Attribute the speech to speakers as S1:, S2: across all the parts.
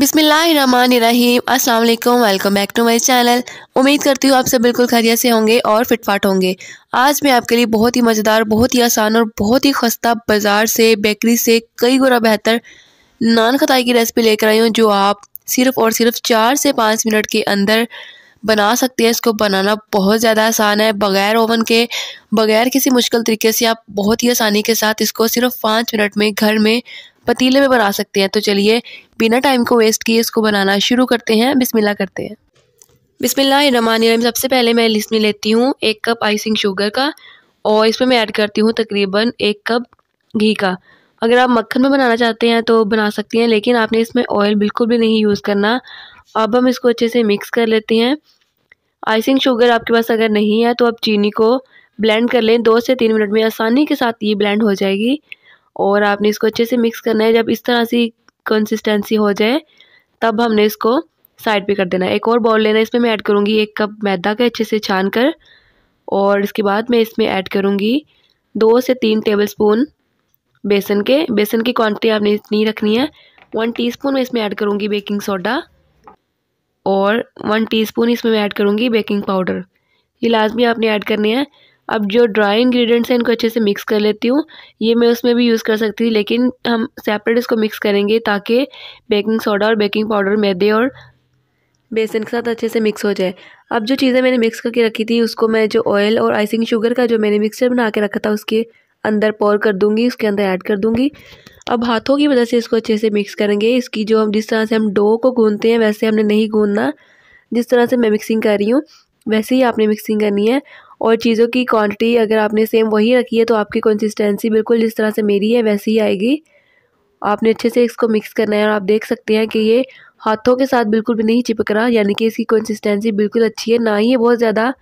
S1: बिसमीम अस्सलाम वालेकुम welcome back to my channel उम्मीद करती हूँ आप सब बिल्कुल खैरियत से होंगे और फिटफाट होंगे आज मैं आपके लिए बहुत ही मज़ेदार बहुत ही आसान और बहुत ही खस्ता बाज़ार से बेकरी से कई गुना बेहतर नान खताई की रेसिपी लेकर आई हूँ जो आप सिर्फ़ और सिर्फ चार से पाँच मिनट के अंदर बना सकते हैं इसको बनाना बहुत ज़्यादा आसान है बग़ैर ओवन के बग़ैर किसी मुश्किल तरीके से आप बहुत ही आसानी के साथ इसको सिर्फ पाँच मिनट में घर में पतीले में बना सकते हैं तो चलिए बिना टाइम को वेस्ट किए इसको बनाना शुरू करते हैं बिस्मिल्ला करते हैं बिस्मिल्लाम सबसे पहले मैं लिस्मी लेती हूँ एक कप आइसिंग शुगर का और इसमें मैं ऐड करती हूँ तकरीबन एक कप घी का अगर आप मक्खन में बनाना चाहते हैं तो बना सकती हैं लेकिन आपने इसमें ऑयल बिल्कुल भी नहीं यूज़ करना अब हम इसको अच्छे से मिक्स कर लेते हैं आइसिंग शुगर आपके पास अगर नहीं है तो आप चीनी को ब्लेंड कर लें दो से तीन मिनट में आसानी के साथ ये ब्लेंड हो जाएगी और आपने इसको अच्छे से मिक्स करना है जब इस तरह से कंसिस्टेंसी हो जाए तब हमने इसको साइड पे कर देना है एक और बॉल लेना है इसमें मैं ऐड करूँगी एक कप मैदा का अच्छे से छान कर और इसके बाद मैं इसमें ऐड करूँगी दो से तीन टेबल स्पून बेसन के बेसन की क्वांटिटी आपने इतनी रखनी है वन टीस्पून मैं इसमें ऐड करूँगी बेकिंग सोडा और वन टीस्पून इसमें मैं ऐड करूँगी बेकिंग पाउडर ये लाजमी आपने ऐड करनी है अब जो ड्राई इंग्रेडिएंट्स हैं इनको अच्छे से मिक्स कर लेती हूँ ये मैं उसमें भी यूज़ कर सकती थी लेकिन हम सेपरेट इसको मिक्स करेंगे ताकि बेकिंग सोडा और बेकिंग पाउडर मैदे और बेसन के साथ अच्छे से मिक्स हो जाए अब जो चीज़ें मैंने मिक्स करके रखी थी उसको मैं जो ऑयल और आइसिंग शुगर का जो मैंने मिक्सचर बना के रखा था उसके अंदर पोर कर दूँगी उसके अंदर ऐड कर दूँगी अब हाथों की वजह से इसको अच्छे से मिक्स करेंगे इसकी जो हम जिस तरह से हम डो को गूंदते हैं वैसे हमने नहीं गूंदना जिस तरह से मैं मिक्सिंग कर रही हूँ वैसे ही आपने मिक्सिंग करनी है और चीज़ों की क्वांटिटी अगर आपने सेम वही रखी है तो आपकी कंसिस्टेंसी बिल्कुल जिस तरह से मेरी है वैसी ही आएगी आपने अच्छे से इसको मिक्स करना है और आप देख सकते हैं कि ये हाथों के साथ बिल्कुल भी नहीं चिपक रहा यानी कि इसकी कंसिस्टेंसी बिल्कुल अच्छी है ना ही ये बहुत ज़्यादा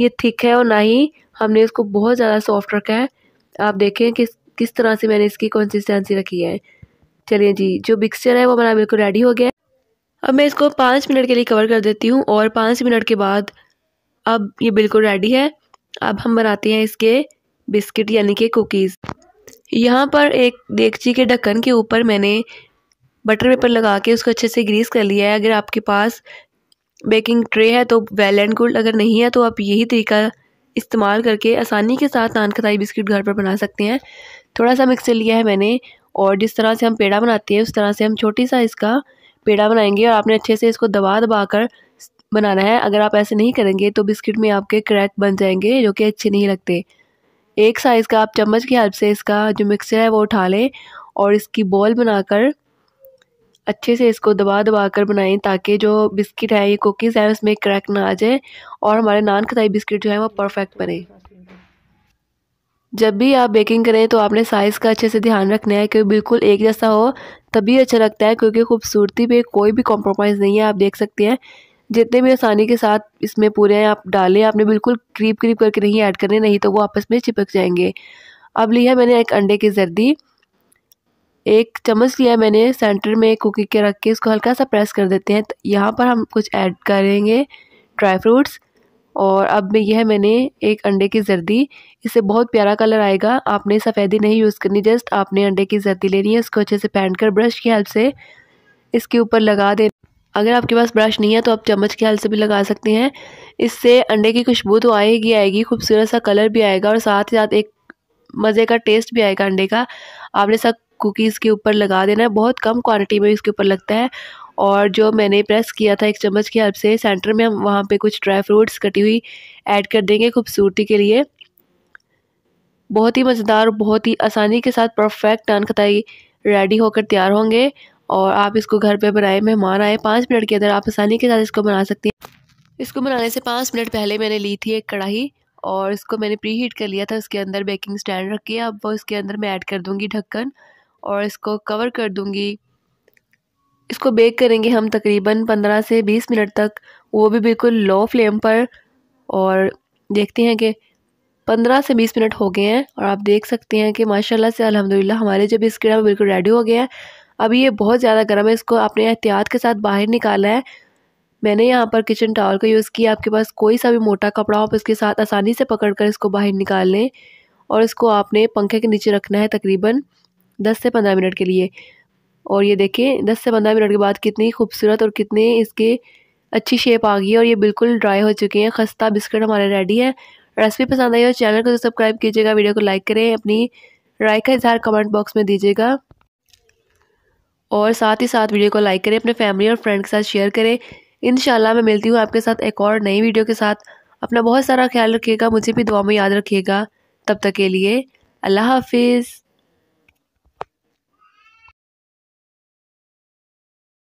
S1: ये थिक है और ना ही हमने इसको बहुत ज़्यादा सॉफ्ट रखा है आप देखें कि किस तरह से मैंने इसकी कंसिस्टेंसी रखी है चलिए जी जो मिक्सचर है वो हमारा बिल्कुल रेडी हो गया है अब मैं इसको पाँच मिनट के लिए कवर कर देती हूँ और पाँच मिनट के बाद अब ये बिल्कुल रेडी है अब हम बनाते हैं इसके बिस्किट यानी कि कुकीज़ यहाँ पर एक देगची के ढक्कन के ऊपर मैंने बटर पेपर लगा के उसको अच्छे से ग्रीस कर लिया है अगर आपके पास बेकिंग ट्रे है तो वेल एंड गुड अगर नहीं है तो आप यही तरीका इस्तेमाल करके आसानी के साथ नान खताई बिस्किट घर पर बना सकते हैं थोड़ा सा मिक्सर लिया है मैंने और जिस तरह से हम पेड़ा बनाते हैं उस तरह से हम छोटी सा इसका पेड़ा बनाएंगे और आपने अच्छे से इसको दबा दबा कर बनाना है अगर आप ऐसे नहीं करेंगे तो बिस्किट में आपके क्रैक बन जाएंगे जो कि अच्छे नहीं लगते एक साइज़ का आप चम्मच की हेल्प से इसका जो मिक्सचर है वो उठा लें और इसकी बॉल बनाकर अच्छे से इसको दबा दबा कर बनाएं ताकि जो बिस्किट है ये कुकीज़ है उसमें क्रैक ना आ जाए और हमारे नान खताई बिस्किट जो है वो परफेक्ट बने जब भी आप बेकिंग करें तो आपने साइज़ का अच्छे से ध्यान रखना है कि बिल्कुल एक जैसा हो तभी अच्छा लगता है क्योंकि खूबसूरती पे कोई भी कॉम्प्रोमाइज़ नहीं है आप देख सकते हैं जितने भी आसानी के साथ इसमें पूरे आप डालें आपने बिल्कुल क्रीप क्रीप करके नहीं ऐड करने नहीं तो वो आपस में चिपक जाएंगे अब लिया मैंने एक अंडे की जर्दी एक चम्मच लिया मैंने सेंटर में कुकी के रख के इसको हल्का सा प्रेस कर देते हैं तो यहाँ पर हम कुछ ऐड करेंगे ड्राई फ्रूट्स और अब में यह मैंने एक अंडे की जर्दी इससे बहुत प्यारा कलर आएगा आपने सफ़ेदी नहीं यूज़ करनी जस्ट आपने अंडे की जर्दी लेनी है इसको अच्छे से पैन कर ब्रश की हेल्प से इसके ऊपर लगा दे अगर आपके पास ब्रश नहीं है तो आप चम्मच के हल से भी लगा सकते हैं इससे अंडे की खुशबू तो आएगी आएगी खूबसूरत सा कलर भी आएगा और साथ ही साथ एक मज़े का टेस्ट भी आएगा अंडे का आपने सब कुकीज़ के ऊपर लगा देना है बहुत कम क्वांटिटी में इसके ऊपर लगता है और जो मैंने प्रेस किया था एक चम्मच की हेल्प से सेंटर में हम वहाँ पे कुछ ड्राई फ्रूट्स कटी हुई ऐड कर देंगे खूबसूरती के लिए बहुत ही मज़ेदार बहुत ही आसानी के साथ परफेक्ट नान खताई रेडी होकर तैयार होंगे और आप इसको घर पे बनाए मेहमान आए पाँच मिनट के अंदर आप आसानी के साथ इसको बना सकती हैं इसको बनाने से पाँच मिनट पहले मैंने ली थी एक कढ़ाई और इसको मैंने प्री हीट कर लिया था उसके अंदर बेकिंग स्टैंड रखी है अब वो इसके अंदर मैं ऐड कर दूँगी ढक्कन और इसको कवर कर दूँगी इसको बेक करेंगे हम तकरीबन पंद्रह से बीस मिनट तक वो भी बिल्कुल लो फ्लेम पर और देखते हैं कि पंद्रह से बीस मिनट हो गए हैं और आप देख सकते हैं कि माशाल्लाह से अल्हम्दुलिल्लाह हमारे जब इसके वो बिल्कुल रेडी हो गया है अभी ये बहुत ज़्यादा गर्म है इसको आपने एहतियात के साथ बाहर निकाला है मैंने यहाँ पर किचन टावल का यूज़ किया आपके पास कोई सा भी मोटा कपड़ा हो आप इसके साथ आसानी से पकड़ कर इसको बाहर निकाल लें और इसको आपने पंखे के नीचे रखना है तकरीबन दस से पंद्रह मिनट के लिए और ये देखें दस से पंद्रह मिनट के बाद कितनी खूबसूरत और कितने इसके अच्छी शेप आ गई है और ये बिल्कुल ड्राई हो चुके हैं खस्ता बिस्किट हमारे रेडी है रेसिपी पसंद आई और चैनल को सब्सक्राइब कीजिएगा वीडियो को लाइक करें अपनी राय का इजहार कमेंट बॉक्स में दीजिएगा और साथ ही साथ वीडियो को लाइक करें अपने फैमिली और फ्रेंड के साथ शेयर करें इन मैं मिलती हूँ आपके साथ एक और नई वीडियो के साथ अपना बहुत सारा ख्याल रखिएगा मुझे भी दुआ में याद रखिएगा तब तक के लिए अल्लाह हाफिज़